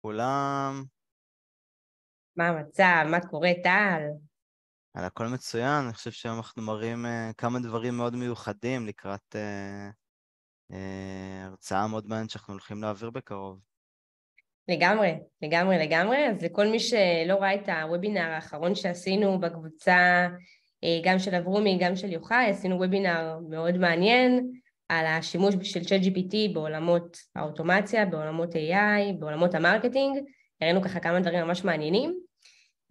כולם. מה המצב? מה קורה, טל? על הכל מצוין, אני חושב שהיום אנחנו מראים uh, כמה דברים מאוד מיוחדים לקראת uh, uh, הרצאה מאוד מעניינת שאנחנו הולכים להעביר בקרוב. לגמרי, לגמרי, לגמרי. אז לכל מי שלא ראה את הוובינר האחרון שעשינו בקבוצה, גם של אברומי, גם של יוחאי, עשינו וובינר מאוד מעניין, על השימוש של ChatGPT בעולמות האוטומציה, בעולמות AI, בעולמות המרקטינג, הראינו ככה כמה דברים ממש מעניינים,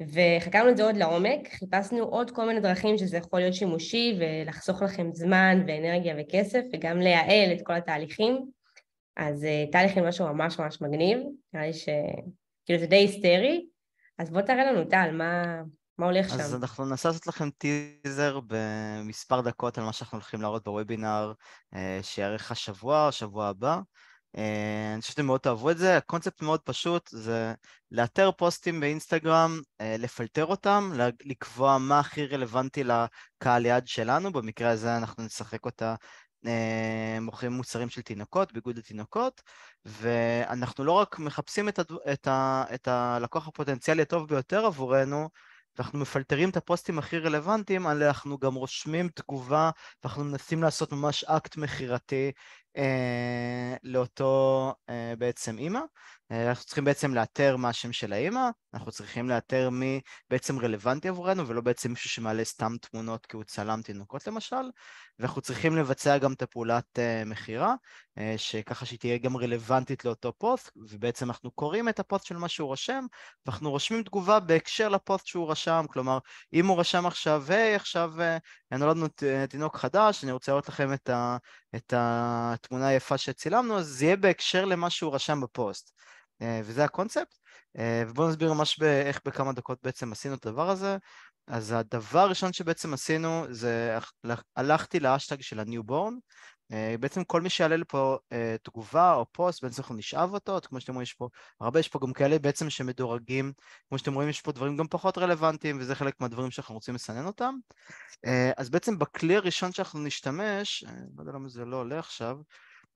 וחקרנו את זה עוד לעומק, חיפשנו עוד כל מיני דרכים שזה יכול להיות שימושי ולחסוך לכם זמן ואנרגיה וכסף וגם לייעל את כל התהליכים. אז טל אה, הכין משהו ממש ממש מגניב, נראה לי ש... כאילו זה די היסטרי, אז בוא תראה לנו טל, מה, מה הולך שם? אז אנחנו ננסה לעשות לכם טיזר במספר דקות על מה שאנחנו הולכים להראות בוובינר אה, שיערך השבוע או שבוע הבא. אה, אני חושב שאתם מאוד תאהבו את זה, הקונספט מאוד פשוט, זה לאתר פוסטים באינסטגרם, אה, לפלטר אותם, לקבוע מה הכי רלוונטי לקהל יעד שלנו, במקרה הזה אנחנו נשחק אותה מוכרים מוצרים של תינוקות, ביגוד לתינוקות, ואנחנו לא רק מחפשים את, הדו, את, ה, את הלקוח הפוטנציאלי הטוב ביותר עבורנו, ואנחנו מפלטרים את הפוסטים הכי רלוונטיים, אנחנו גם רושמים תגובה ואנחנו מנסים לעשות ממש אקט מכירתי אה, לאותו אה, בעצם אימא. אה, אנחנו צריכים בעצם לאתר מה השם של האימא, אנחנו צריכים לאתר מי בעצם רלוונטי עבורנו ולא בעצם מישהו שמעלה סתם תמונות כי הוא צלם תינוקות למשל, ואנחנו צריכים לבצע גם את הפעולת אה, מכירה, אה, שככה שהיא תהיה גם רלוונטית לאותו פוסט, ובעצם אנחנו קוראים את הפוסט של מה שהוא רושם, ואנחנו רושמים תגובה בהקשר לפוסט שהוא רשם, כלומר אם הוא רשם עכשיו, היי hey, עכשיו אה, נולדנו אה, תינוק חדש, אני רוצה להראות לכם את, ה, את התמונה היפה שצילמנו, אז זה יהיה בהקשר למה שהוא רשם בפוסט. אה, וזה הקונספט, אה, ובואו נסביר ממש איך בכמה דקות בעצם עשינו את הדבר הזה. אז הדבר הראשון שבעצם עשינו זה הלכתי לאשטג של ה-newborn אה, בעצם כל מי שיעלה לפה uh, תגובה או פוסט, בעצם אנחנו נשאב אותו, כמו שאתם רואים יש פה הרבה, יש פה גם כאלה בעצם שמדורגים, כמו שאתם רואים יש פה דברים גם פחות רלוונטיים וזה חלק מהדברים שאנחנו רוצים לסנן אותם. Uh, אז בעצם בכלי הראשון שאנחנו נשתמש, אני לא יודע למה זה לא עולה עכשיו,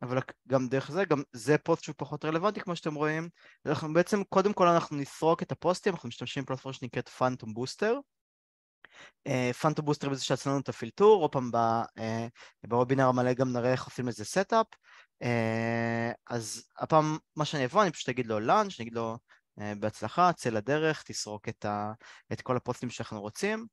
אבל גם דרך זה, גם זה פוסט שהוא פחות רלוונטי כמו שאתם רואים, אנחנו בעצם קודם כל אנחנו נסרוק את הפוסטים, אנחנו משתמשים בפלטפורט שנקראת פאנטום בוסטר, אה, פנטו בוסטר בזה שעשינו את הפילטור, עוד פעם אה, בוובינר המלא גם נראה איך עושים איזה סטאפ. אה, אז הפעם מה שאני אבוא, אני פשוט אגיד לו לאנץ', אני אגיד לו בהצלחה, צא לדרך, תסרוק את, ה, את כל הפוסטים שאנחנו רוצים.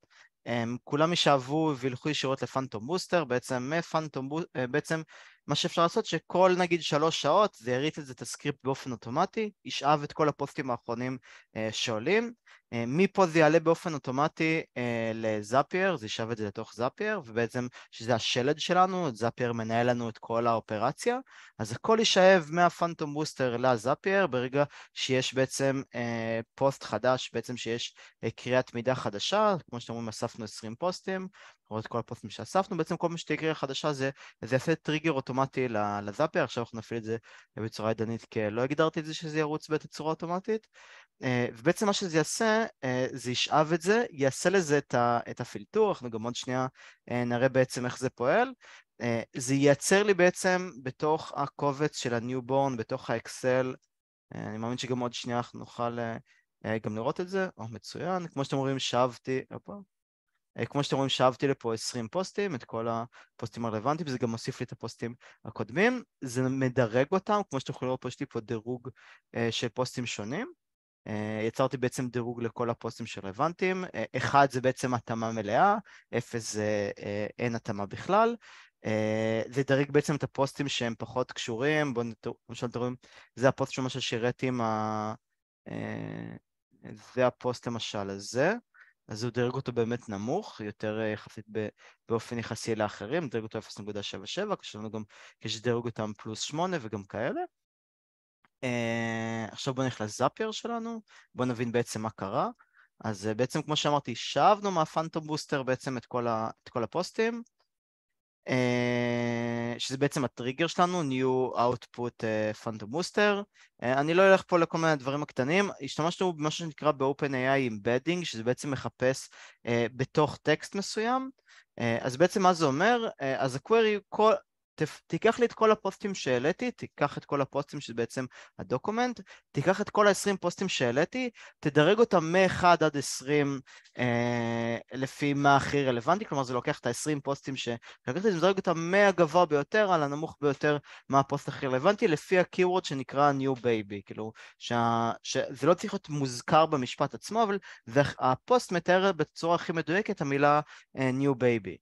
כולם יישאבו וילכו ישירות לפנטום בוסטר, בעצם בוסטר, בעצם מה שאפשר לעשות שכל נגיד שלוש שעות זה יריץ את זה את הסקריפט באופן אוטומטי, ישאב את כל הפוסטים האחרונים אה, שעולים, אה, מפה זה יעלה באופן אוטומטי אה, לזאפייר, זה ישאב את זה לתוך זאפייר, ובעצם שזה השלד שלנו, זאפייר מנהל לנו את כל האופרציה, אז הכל יישאב מהפנטום בוסטר לזאפייר ברגע שיש בעצם אה, פוסט חדש, בעצם שיש אה, קריאת מידה חדשה, כמו שאתם אומרים אספנו 20 פוסטים, לראות את כל הפוסטים שאספנו, בעצם כל מה שתקריא החדשה זה, זה יעשה טריגר אוטומטי לזאפר, עכשיו אנחנו נפעיל את זה בצורה ידנית, כי לא הגדרתי את זה שזה ירוץ בצורה אוטומטית, אה, ובעצם מה שזה יעשה, אה, זה ישאב את זה, יעשה לזה את, את הפילטור, אנחנו גם עוד שנייה אה, נראה בעצם איך זה פועל, זה ייצר לי בעצם בתוך הקובץ של ה-newborn, בתוך האקסל, אני מאמין שגם עוד שנייה אנחנו נוכל גם לראות את זה, או מצוין, כמו שאתם רואים, שאבתי, אופה. אה, כמו שאתם רואים, שאבתי לפה 20 פוסטים, את כל הפוסטים הרלוונטיים, זה גם מוסיף לי את הפוסטים הקודמים, זה מדרג אותם, כמו שאתם יכולים לראות פה, יש לי פה דירוג אה, של פוסטים שונים. אה, יצרתי בעצם דירוג לכל הפוסטים שרלוונטיים, אחד זה בעצם התאמה מלאה, אפס זה אין התאמה בכלל, זה ידרג בעצם את הפוסטים שהם פחות קשורים, בואו נתראו, למשל אתם רואים, זה הפוסט שממש שהראיתי עם ה... זה הפוסט למשל הזה, אז הוא דירג אותו באמת נמוך, יותר אה, יחסית באופן יחסי לאחרים, דירג אותו 0.77, כאשר לנו גם, כשדירג אותם פלוס 8 וגם כאלה. Uh, עכשיו בואו נלך לזאפייר שלנו, בואו נבין בעצם מה קרה. אז uh, בעצם כמו שאמרתי, שאבנו מהפנטום בוסטר בעצם את כל, ה, את כל הפוסטים. Uh, שזה בעצם הטריגר שלנו, New Output אה, Phantom Booster. אה, אני לא אלך פה לכל מיני דברים הקטנים, השתמשנו במה שנקרא ב-OpenAI Embedding, שזה בעצם מחפש אה, בתוך טקסט מסוים. אז בעצם מה זה אומר? אז הקווירי, תיקח לי את כל הפוסטים שהעליתי, תיקח את כל הפוסטים שזה בעצם הדוקומנט, תיקח את כל ה-20 פוסטים שהעליתי, תדרג אותם מ-1 עד 20 אה, לפי מה הכי רלוונטי, כלומר זה לוקח את ה-20 פוסטים שלקחתי, זה מדרג אותם מהגבוה ביותר על הנמוך ביותר מה הפוסט הכי רלוונטי, לפי הקיוורד שנקרא New Baby, כאילו, שה, שזה לא צריך להיות מוזכר במשפט עצמו, אבל זה, הפוסט מתאר בצורה הכי מדויקת המילה אה, New Baby.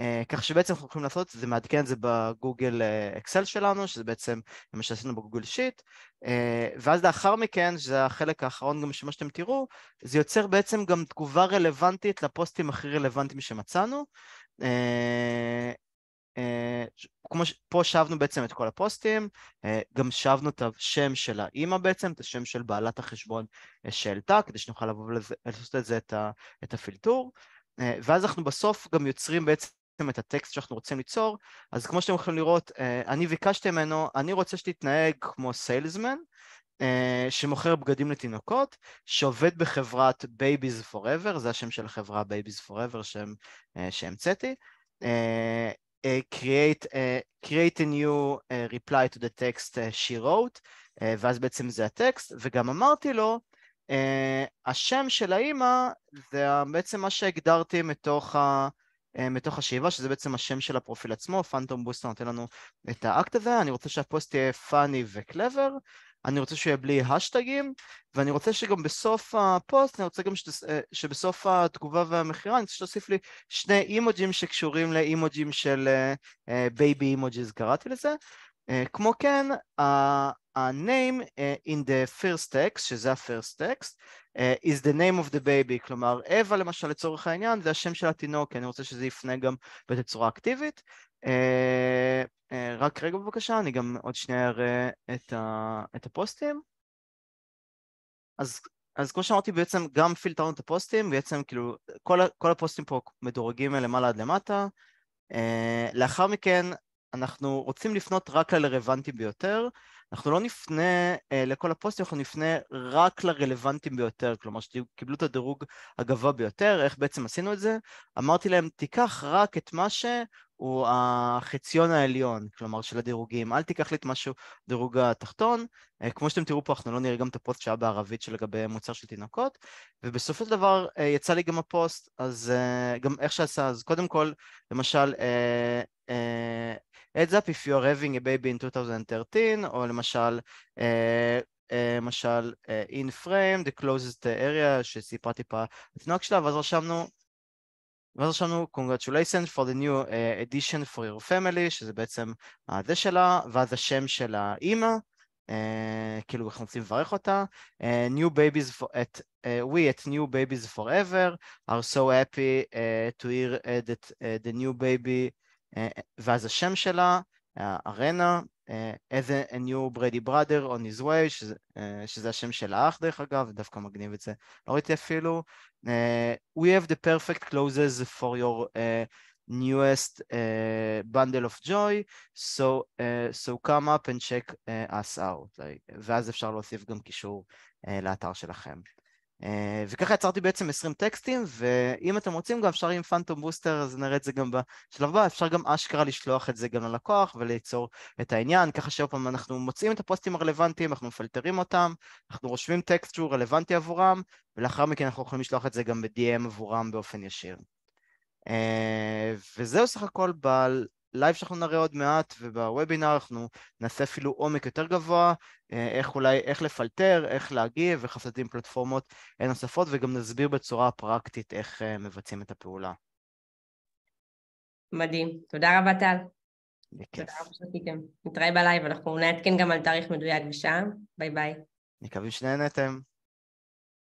אה, כך שבעצם אנחנו יכולים לעשות זה מעדכן את זה בגוגל אה, אקסל שלנו, שזה בעצם מה שעשינו בגוגל שיט, אה, ואז לאחר מכן, שזה החלק האחרון גם שמה שאתם תראו, זה יוצר בעצם גם תגובה רלוונטית לפוסטים הכי רלוונטיים שמצאנו. כמו ש... פה שאבנו בעצם את כל הפוסטים, גם שבנו את השם של האימא בעצם, את השם של בעלת החשבון שהעלתה, כדי שנוכל לבוא ולעשות את זה, את הפילטור. ואז אנחנו בסוף גם יוצרים בעצם בעצם את הטקסט שאנחנו רוצים ליצור, אז כמו שאתם יכולים לראות, אה, אני ביקשתי ממנו, אני רוצה שתתנהג כמו סיילסמן, אה, שמוכר בגדים לתינוקות, שעובד בחברת Babies Forever, זה השם של החברה Babies Forever שם, אה, שהמצאתי, create, create a new reply to the text she wrote, ואז בעצם זה הטקסט, וגם אמרתי לו, uh, השם של האימא זה בעצם מה שהגדרתי מתוך ה... אה, מתוך השאיבה, שזה בעצם השם של הפרופיל עצמו, פאנטום בוסטר נותן לנו את האקט הזה, אני רוצה שהפוסט יהיה פאני וקלבר אני רוצה שהוא יהיה בלי השטגים, ואני רוצה שגם בסוף הפוסט, אני רוצה גם שתס... אה, שבסוף התגובה והמכירה, אני רוצה שתוסיף לי שני אימוג'ים שקשורים לאימוג'ים של בייבי אה, אימוג'יז, אה, קראתי לזה. כמו כן, ה-name uh, in the first text, שזה ה-first text, uh, is the name of the baby, כלומר אווה למשל לצורך העניין זה השם של התינוק, כי אני רוצה שזה יפנה גם בתצורה אקטיבית. אה, אה, רק רגע בבקשה, אני גם עוד שנייה אראה את, ה, את הפוסטים. אז, אז כמו שאמרתי, בעצם גם פילטרנו את הפוסטים, בעצם כאילו כל, כל הפוסטים פה מדורגים מלמעלה עד למטה. אה, לאחר מכן אנחנו רוצים לפנות רק לרלוונטיים ביותר. אנחנו לא נפנה אה, לכל הפוסטים, אנחנו נפנה רק לרלוונטיים ביותר, כלומר שקיבלו את הדירוג הגבוה ביותר, איך בעצם עשינו את זה? אמרתי להם, תיקח רק את מה ש... הוא החציון העליון, כלומר של הדירוגים. אל תיקח לי את משהו דירוג התחתון. אה, כמו שאתם תראו פה, אנחנו לא נראה גם את הפוסט שהיה בערבית שלגבי מוצר של תינוקות, ובסופו של דבר אה, יצא לי גם הפוסט, אז אה, גם איך שעשה, אז קודם כל, למשל, heads up if you are having a baby in 2013, או למשל, למשל, in frame, the closest area, שסיפרה טיפה התינוק שלה, ואז רשמנו ואז רשמנו congratulations for the new uh, edition for your family, שזה בעצם הזה שלה, ואז השם של האימא, uh, כאילו אנחנו רוצים לברך אותה, uh, new babies for, at, uh, we at new babies forever are so happy uh, to hear uh, that uh, the new baby, uh, ואז השם שלה, הארנה, as a new Brady brother on his way, שזה, שזה השם של האח דרך אגב, דווקא מגניב את זה, לא ראיתי אפילו. We have the perfect closes for your newest uh, bundle of joy, so, uh, so come up and check uh, us out. Like, ואז אפשר להוסיף גם קישור uh, לאתר שלכם. אה, וככה יצרתי בעצם 20 טקסטים, ואם אתם רוצים גם אפשר עם פאנטום בוסטר, אז נראה את זה גם בשלב הבא, אפשר גם אשכרה לשלוח את זה גם ללקוח וליצור את העניין, ככה שעוד פעם אנחנו מוצאים את הפוסטים הרלוונטיים, אנחנו מפלטרים אותם, אנחנו רושמים טקסט שהוא רלוונטי עבורם, ולאחר מכן אנחנו יכולים לשלוח את זה גם ב-DM עבורם באופן ישיר. אה, וזהו סך הכל בלייב שאנחנו נראה עוד מעט ובוובינר אנחנו נעשה אפילו עומק יותר גבוה, אה, איך אולי, איך לפלטר, איך להגיב, איך לעשות עם פלטפורמות נוספות וגם נסביר בצורה פרקטית איך אה, מבצעים את הפעולה. מדהים, תודה רבה טל. בכיף. נתראה בלייב, אנחנו נעדכן גם על תאריך מדויק ושם. ביי ביי. מקווים שנהנתם.